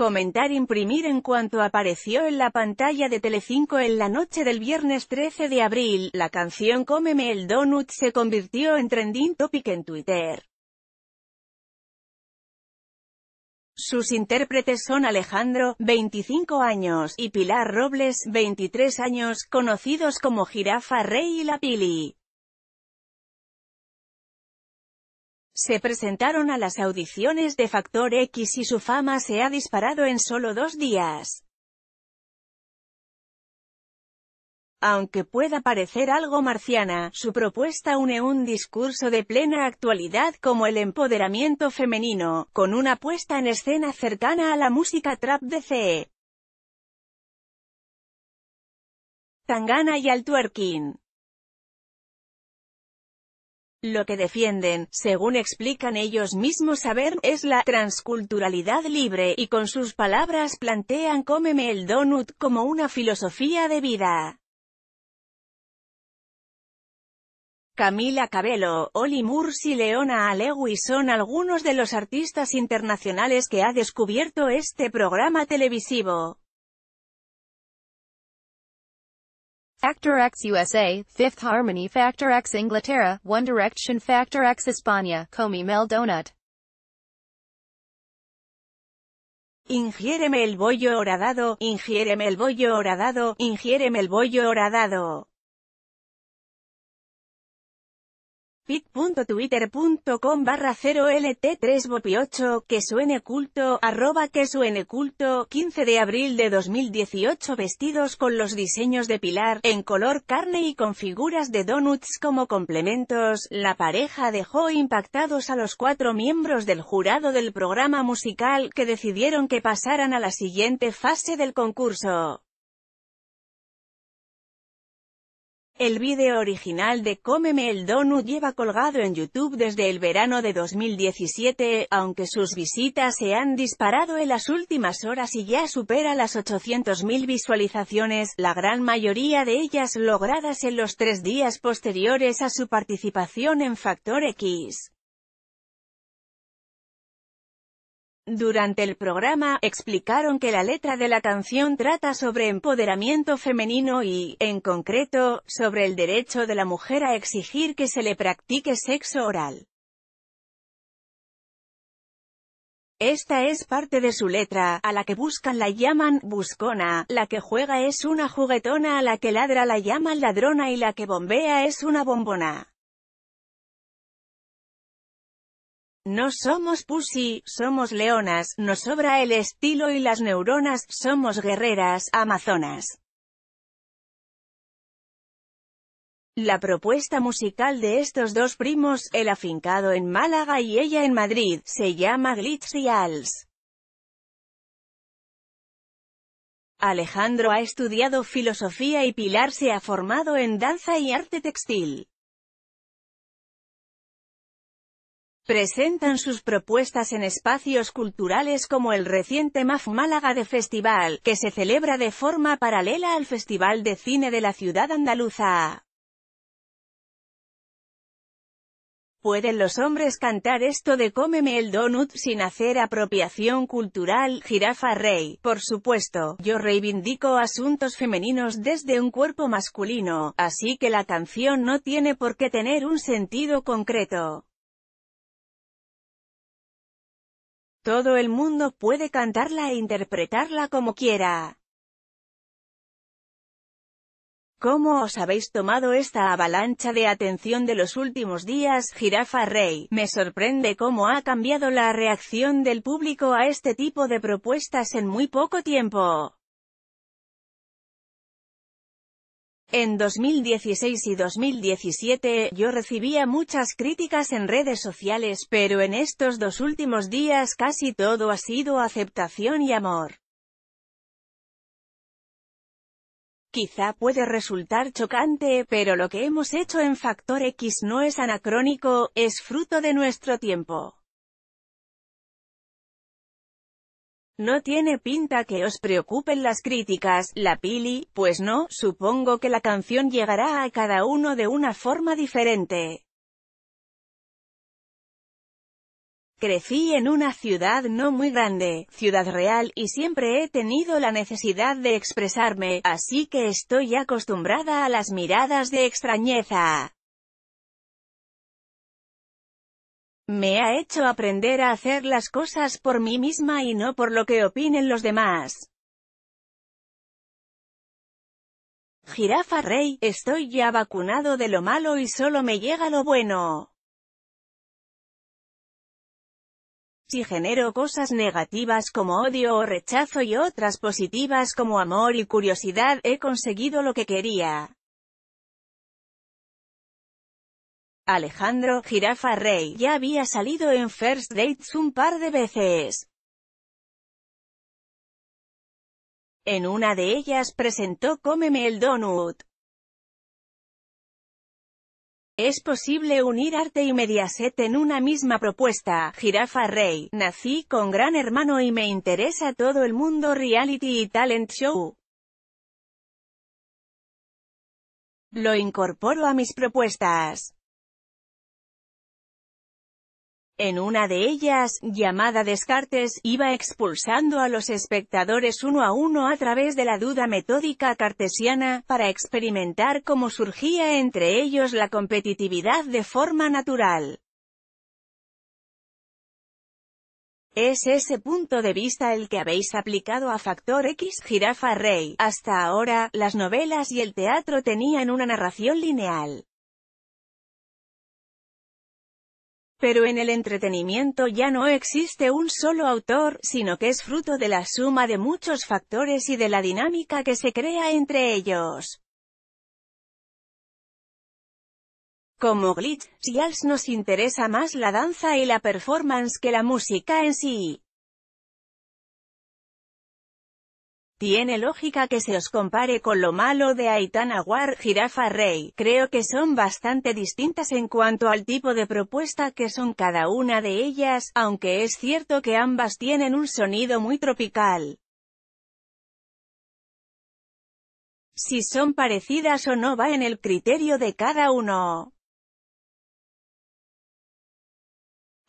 Comentar e imprimir en cuanto apareció en la pantalla de Telecinco en la noche del viernes 13 de abril, la canción Cómeme el Donut se convirtió en trending topic en Twitter. Sus intérpretes son Alejandro, 25 años, y Pilar Robles, 23 años, conocidos como Jirafa Rey y La Pili. se presentaron a las audiciones de Factor X y su fama se ha disparado en solo dos días. Aunque pueda parecer algo marciana, su propuesta une un discurso de plena actualidad como el empoderamiento femenino, con una puesta en escena cercana a la música trap de CE. Tangana y al lo que defienden, según explican ellos mismos saber, es la transculturalidad libre, y con sus palabras plantean cómeme el donut como una filosofía de vida. Camila Cabello, Oli Murs y Leona Alewi son algunos de los artistas internacionales que ha descubierto este programa televisivo. Factor X USA, Fifth Harmony Factor X Inglaterra, One Direction Factor X España, Comi Mel Donut. Ingiéreme el bollo horadado, ingiéreme el bollo horadado, ingiéreme el bollo horadado. pit.twitter.com barra 0lt3bopi8 que suene culto, arroba que suene culto, 15 de abril de 2018 vestidos con los diseños de Pilar, en color carne y con figuras de donuts como complementos, la pareja dejó impactados a los cuatro miembros del jurado del programa musical, que decidieron que pasaran a la siguiente fase del concurso. El vídeo original de Cómeme el Donut lleva colgado en YouTube desde el verano de 2017, aunque sus visitas se han disparado en las últimas horas y ya supera las 800.000 visualizaciones, la gran mayoría de ellas logradas en los tres días posteriores a su participación en Factor X. Durante el programa, explicaron que la letra de la canción trata sobre empoderamiento femenino y, en concreto, sobre el derecho de la mujer a exigir que se le practique sexo oral. Esta es parte de su letra, a la que buscan la llaman buscona, la que juega es una juguetona, a la que ladra la llaman ladrona y la que bombea es una bombona. No somos pussy, somos leonas, nos sobra el estilo y las neuronas, somos guerreras, amazonas. La propuesta musical de estos dos primos, el afincado en Málaga y ella en Madrid, se llama Glitz Alejandro ha estudiado filosofía y Pilar se ha formado en danza y arte textil. Presentan sus propuestas en espacios culturales como el reciente MAF Málaga de Festival, que se celebra de forma paralela al Festival de Cine de la ciudad andaluza. ¿Pueden los hombres cantar esto de cómeme el donut sin hacer apropiación cultural? Jirafa Rey, por supuesto, yo reivindico asuntos femeninos desde un cuerpo masculino, así que la canción no tiene por qué tener un sentido concreto. Todo el mundo puede cantarla e interpretarla como quiera. ¿Cómo os habéis tomado esta avalancha de atención de los últimos días, Jirafa Rey? Me sorprende cómo ha cambiado la reacción del público a este tipo de propuestas en muy poco tiempo. En 2016 y 2017, yo recibía muchas críticas en redes sociales, pero en estos dos últimos días casi todo ha sido aceptación y amor. Quizá puede resultar chocante, pero lo que hemos hecho en Factor X no es anacrónico, es fruto de nuestro tiempo. No tiene pinta que os preocupen las críticas, la pili, pues no, supongo que la canción llegará a cada uno de una forma diferente. Crecí en una ciudad no muy grande, Ciudad Real, y siempre he tenido la necesidad de expresarme, así que estoy acostumbrada a las miradas de extrañeza. Me ha hecho aprender a hacer las cosas por mí misma y no por lo que opinen los demás. Jirafa Rey, estoy ya vacunado de lo malo y solo me llega lo bueno. Si genero cosas negativas como odio o rechazo y otras positivas como amor y curiosidad, he conseguido lo que quería. Alejandro Girafa Rey ya había salido en First Dates un par de veces. En una de ellas presentó Cómeme el Donut. Es posible unir arte y Mediaset en una misma propuesta. Girafa Rey, nací con Gran Hermano y me interesa todo el mundo reality y talent show. Lo incorporo a mis propuestas. En una de ellas, llamada Descartes, iba expulsando a los espectadores uno a uno a través de la duda metódica cartesiana, para experimentar cómo surgía entre ellos la competitividad de forma natural. Es ese punto de vista el que habéis aplicado a Factor X Jirafa Rey. Hasta ahora, las novelas y el teatro tenían una narración lineal. Pero en el entretenimiento ya no existe un solo autor, sino que es fruto de la suma de muchos factores y de la dinámica que se crea entre ellos. Como Glitch, si nos interesa más la danza y la performance que la música en sí. Tiene lógica que se os compare con lo malo de Aitana War, Jirafa Rey, creo que son bastante distintas en cuanto al tipo de propuesta que son cada una de ellas, aunque es cierto que ambas tienen un sonido muy tropical. Si son parecidas o no va en el criterio de cada uno.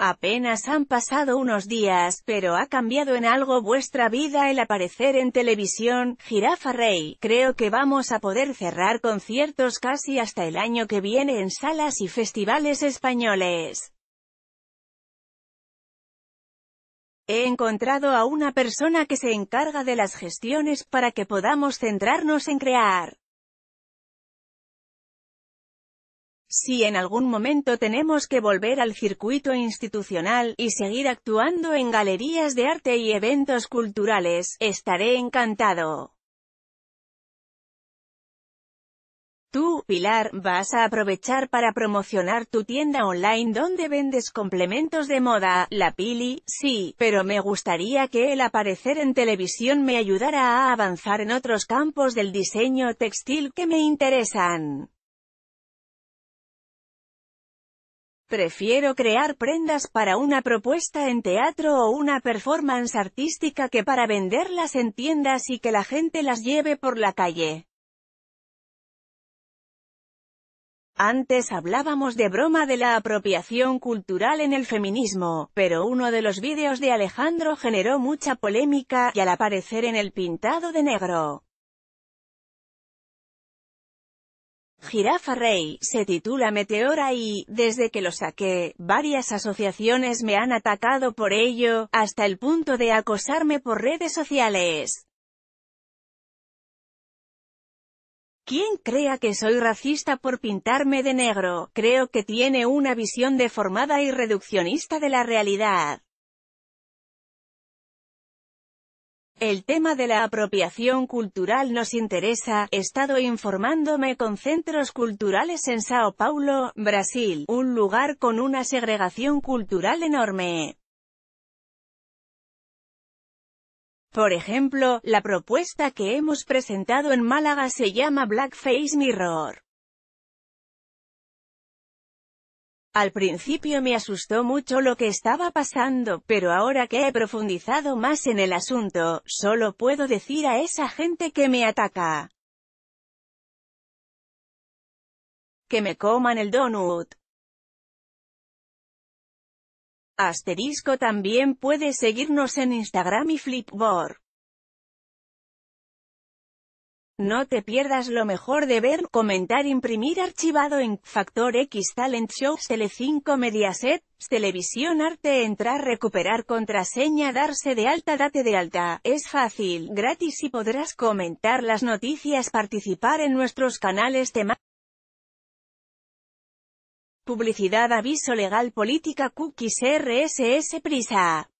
Apenas han pasado unos días, pero ha cambiado en algo vuestra vida el aparecer en televisión, Jirafa Rey. Creo que vamos a poder cerrar conciertos casi hasta el año que viene en salas y festivales españoles. He encontrado a una persona que se encarga de las gestiones para que podamos centrarnos en crear Si en algún momento tenemos que volver al circuito institucional, y seguir actuando en galerías de arte y eventos culturales, estaré encantado. Tú, Pilar, vas a aprovechar para promocionar tu tienda online donde vendes complementos de moda, la pili, sí, pero me gustaría que el aparecer en televisión me ayudara a avanzar en otros campos del diseño textil que me interesan. Prefiero crear prendas para una propuesta en teatro o una performance artística que para venderlas en tiendas y que la gente las lleve por la calle. Antes hablábamos de broma de la apropiación cultural en el feminismo, pero uno de los vídeos de Alejandro generó mucha polémica, y al aparecer en el pintado de negro. Jirafa Rey, se titula Meteora y, desde que lo saqué, varias asociaciones me han atacado por ello, hasta el punto de acosarme por redes sociales. ¿Quién crea que soy racista por pintarme de negro, creo que tiene una visión deformada y reduccionista de la realidad. El tema de la apropiación cultural nos interesa, he estado informándome con centros culturales en Sao Paulo, Brasil, un lugar con una segregación cultural enorme. Por ejemplo, la propuesta que hemos presentado en Málaga se llama Blackface Mirror. Al principio me asustó mucho lo que estaba pasando, pero ahora que he profundizado más en el asunto, solo puedo decir a esa gente que me ataca. Que me coman el donut. Asterisco también puede seguirnos en Instagram y Flipboard. No te pierdas lo mejor de ver, comentar, imprimir archivado en Factor X Talent Show, Tele5 Mediaset, Televisión Arte entrar recuperar contraseña darse de alta date de alta, es fácil, gratis y podrás comentar las noticias participar en nuestros canales temáticos Publicidad Aviso Legal Política Cookies RSS Prisa